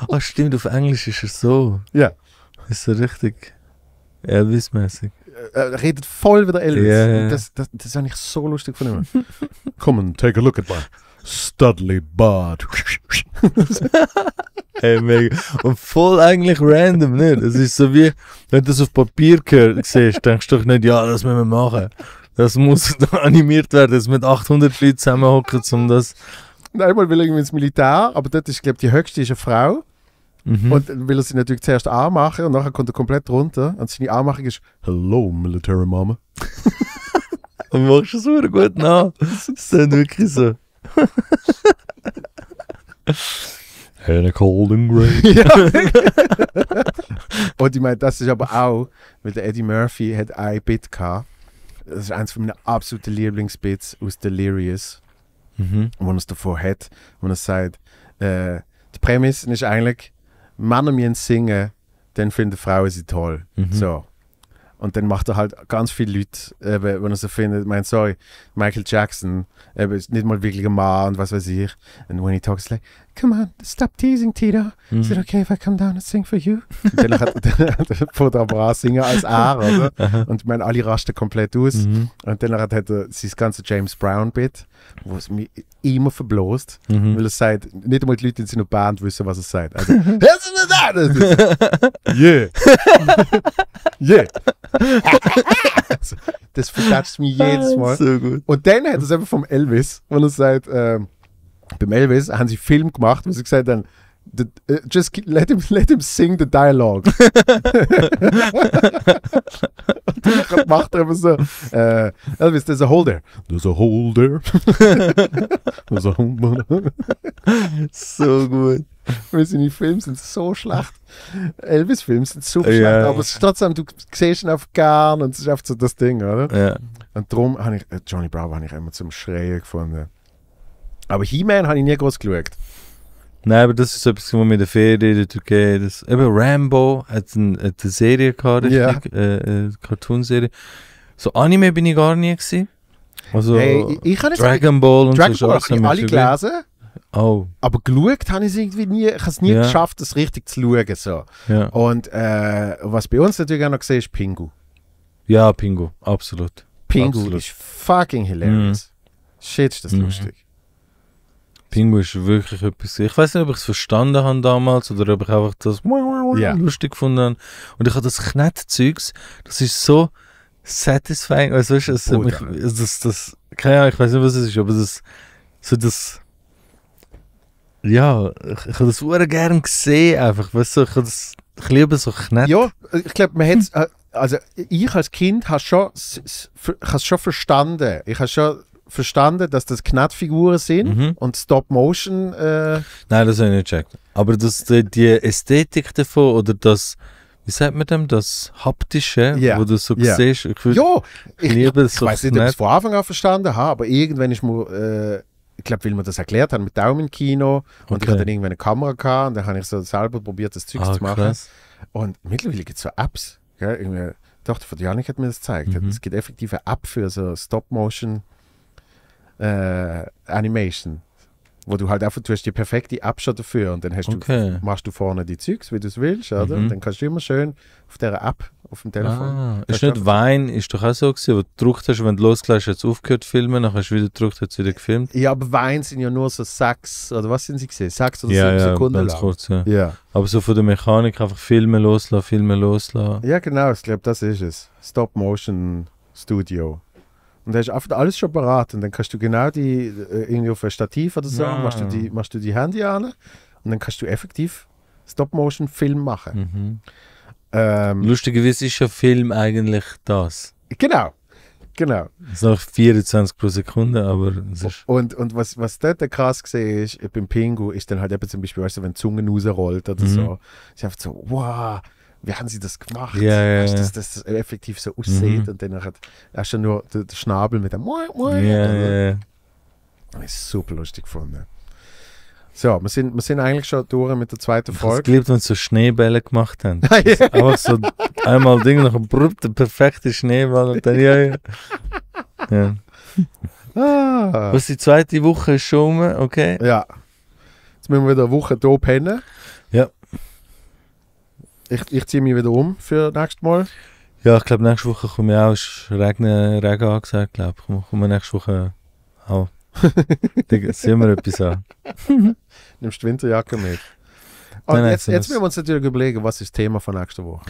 oh, stimmt, auf Englisch ist er so. Ja. Yeah. Ist so richtig Elvis-mäßig. Äh, er redet voll wie der Elvis. Yeah. Das, das, das habe ich so lustig von ihm. Come and take a look at my studly bud. Hey, mega. Und voll eigentlich random, nicht? Es ist so wie, wenn du das auf Papier gehört, siehst, denkst du doch nicht, ja, das müssen wir machen. Das muss animiert werden, dass mit 800 Leuten zusammenhocken, um das. einmal will irgendwie ins Militär, aber dort ist, glaube ich, die höchste ist eine Frau. Mhm. Und dann will er sie natürlich zuerst anmachen und nachher kommt er komplett runter. Und seine Anmachung ist Hello, Military Mama. und machst du es super gut nach. Das ist dann wirklich so. And a cold and grey. und ich meine, das ist aber auch, weil der Eddie Murphy hat ein Bit gehabt. Das ist eines meiner absoluten Lieblingsbits aus Delirious, mhm. wo er es davor hat, wo er sagt, äh, die Prämisse ist eigentlich, Männer müssen singen, dann finden Frauen sie toll. Mhm. So. Und dann macht er halt ganz viele Leute, eben, äh, wenn er so findet, mein sorry, Michael Jackson, eben, ist nicht mal wirklich ein Mann und was weiß ich. Und when he talks like, come on, stop teasing, Tito. Mm. Is it mhm. okay if I come down and sing for you? Dann hat, der war Singer als Aare, oder? Also. Aha. Und mein Ali rastet komplett aus. Mhm. Und dann hat halt, äh, er sein ganze James Brown-Bit, wo es mich immer verblost, mhm. weil er sagt, nicht einmal die Leute in seiner Band wissen, was er sagt. Also, das yeah. yeah. das vertatscht mich jedes ah, Mal. So und dann hat er es einfach vom Elvis, wenn er sagt, ähm, beim Elvis haben sie einen Film gemacht, wo sie gesagt haben, The, uh, just let him, let him sing the dialogue. und dann macht er immer so, äh, Elvis, there's a hole there. There's a hole there. there's a hole so gut. Weil seine Filme sind so schlecht. Elvis-Filme sind super yeah. schlecht, aber es trotzdem, du siehst ihn auf Garn und es ist einfach so das Ding, oder? Yeah. Und darum habe ich, äh, Johnny Bravo habe ich immer zum Schreien gefunden. Aber He-Man habe ich nie groß geschaut. Nein, aber das ist etwas, was mit der Ferien in der Türkei, das, eben Rambo hat, ein, hat eine Serie gehabt, yeah. Äh, äh, Cartoon-Serie. So Anime bin ich gar nie gewesen. Also hey, ich, ich Dragon Ball und Dragon so Ball habe ich alle gelesen. Oh. Aber geschaut habe ich es irgendwie nie, ich habe es nie yeah. geschafft, das richtig zu schauen. So. Yeah. Und äh, was bei uns natürlich auch noch gesehen ist Pingu. Ja, Pingu, absolut. Pingu absolut. ist fucking hilarious. Mm. Shit, ist das mm. lustig. Pingu ist wirklich etwas. Ich weiß nicht, ob ich es verstanden habe damals oder ob ich einfach das yeah. lustig gefunden habe. Und ich habe das Knettzeugs, das ist so satisfying. Also, weißt, es oh, mich, das, das, keine Ahnung, ich weiß nicht, was es ist, aber das, so das, ja, ich, ich habe das sehr gerne gesehen, einfach. Weißt du, ich, das, ich liebe so Knett. Ja, ich glaube, man hat äh, also ich als Kind habe schon, schon verstanden. Ich habe schon verstanden, dass das Knattfiguren sind mhm. und Stop-Motion. Äh Nein, das habe ich nicht gecheckt. Aber das, die, die Ästhetik davon oder das wie sagt man dem, das Haptische, yeah. wo du so yeah. siehst. Ich, ja, ich, liebe ich, ich so weiß nicht, ob ich es von Anfang an verstanden habe, aber irgendwann ist mir, äh, ich glaube, weil wir das erklärt haben mit Daumenkino okay. und ich hatte dann irgendwann eine Kamera gehabt und dann habe ich so selber probiert, das Zeug ah, zu machen. Krass. Und mittlerweile gibt es so Apps. Gell? Irgendwie, ich dachte, von Janik hat mir das gezeigt. Mhm. Es gibt effektive eine App für so Stop-Motion- äh, Animation. Wo du halt einfach, du hast die perfekte App dafür und dann okay. du, machst du vorne die Zeugs, wie du es willst, oder? Mhm. Und dann kannst du immer schön auf dieser App, auf dem Telefon. Ah, ist nicht Wein, ist doch auch so gewesen, wo du gedruckt hast, wenn du losgelassen hast, aufgehört zu filmen, dann hast du wieder gedruckt, hast wieder gefilmt. Ja, aber Wein sind ja nur so sechs, oder was sind sie gesehen? Sechs oder ja, sieben ja, Sekunden lang. Kurz, ja. ja. Aber so von der Mechanik einfach filmen, loslassen, filmen, loslassen. Ja, genau, ich glaube, das ist es. Stop Motion Studio. Und da ist einfach alles schon parat. Und dann kannst du genau die, äh, irgendwie auf ein Stativ oder so, ja. machst, du die, machst du die Handy an und dann kannst du effektiv Stop-Motion-Film machen. Mhm. Ähm, Lustigerweise ist ja Film eigentlich das. Genau. Genau. Das sind 24 pro Sekunde, aber Und, und was, was dort krass gesehen ist, beim Pingu, ist dann halt eben zum Beispiel, weißt du, wenn die Zunge rausrollt oder mhm. so, ist einfach so, wow, wie haben sie das gemacht? Ja, ja, weißt, dass das effektiv so aussieht mhm. und dann hat hast du nur den Schnabel mit dem Moi, Moi. Ja, ja, ja. Ist super lustig gefunden. So, wir sind, wir sind eigentlich schon durch mit der zweiten Folge. Ich geliebt, wenn sie so Schneebälle gemacht haben. einfach so einmal Ding noch ein der perfekte Schneeball und dann ja. ja. ja. Ah. Was die zweite Woche ist schon, okay? Ja. Jetzt müssen wir wieder eine Woche hier pennen. Ich, ich ziehe mich wieder um für nächstes Mal. Ja, ich glaube, nächste Woche kommen wir auch Regen, Regen angesagt, glaube ich. Kommen wir nächste Woche auch. Dann sehen wir etwas an. Nimmst die Winterjacke mit. nein, jetzt, nein, jetzt müssen wir uns natürlich überlegen, was ist das Thema von nächster Woche?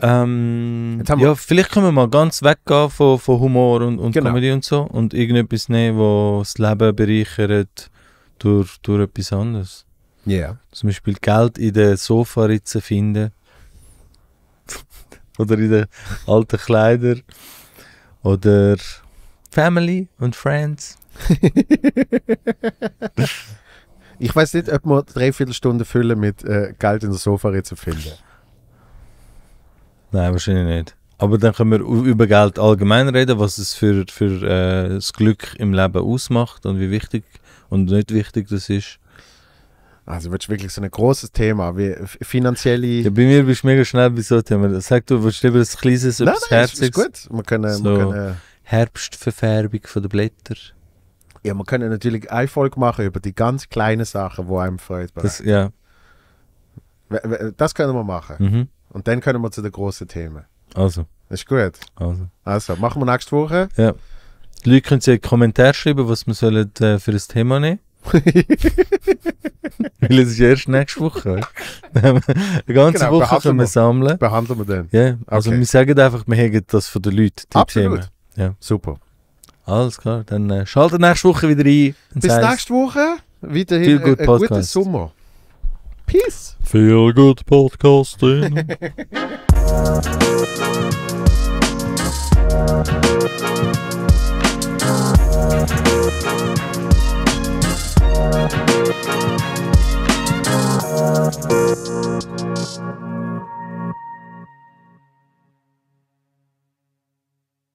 Ähm, ja, vielleicht können wir mal ganz weggehen von, von Humor und, und genau. Comedy und so und irgendetwas nehmen, was das Leben bereichert durch, durch etwas anderes. Yeah. Zum Beispiel Geld in der Sofaritze finden. Oder in den alten Kleidern. Oder Family und Friends. ich weiß nicht, ob man dreiviertel Stunde füllen mit äh, Geld in der Sofaritze finden. Nein, wahrscheinlich nicht. Aber dann können wir über Geld allgemein reden, was es für, für äh, das Glück im Leben ausmacht und wie wichtig und nicht wichtig das ist. Also wird wirklich so ein großes Thema, wie finanzielle. Ja, bei mir bist du mega schnell bei so Themen. Sag du, willst du lieber ein kleines, nein, etwas nein, Herziges? Ist, ist gut. Wir können, so wir können, äh, Herbstverfärbung der Blätter. Ja, wir können natürlich eine Folge machen über die ganz kleinen Sachen, die einem Freude das, ja. Das können wir machen. Mhm. Und dann können wir zu den großen Themen. Also. Ist gut. Also. also, machen wir nächste Woche. Ja. Die Leute können sich Kommentare schreiben, was wir äh, für das Thema nehmen sollen. Weil es ist erst nächste Woche. Eine ganze genau, Woche können wir sammeln. Behandeln wir den. Ja, also okay. wir sagen einfach, wir haben das von den Leuten, die Absolut. Themen. Ja. Super. Alles klar, dann äh, schaltet nächste Woche wieder ein. Bis heißt, nächste Woche. Weiterhin ein guter Sommer. Peace. Feel good podcasting. Música